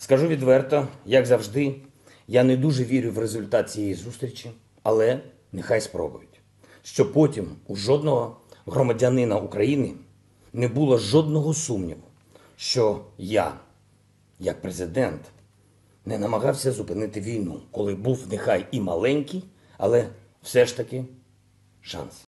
Скажу відверто, як завжди, я не дуже вірю в результат цієї зустрічі, але нехай спробують, що потім у жодного громадянина України не було жодного сумніву, що я, як президент, не намагався зупинити війну, коли був нехай і маленький, але все ж таки шанс.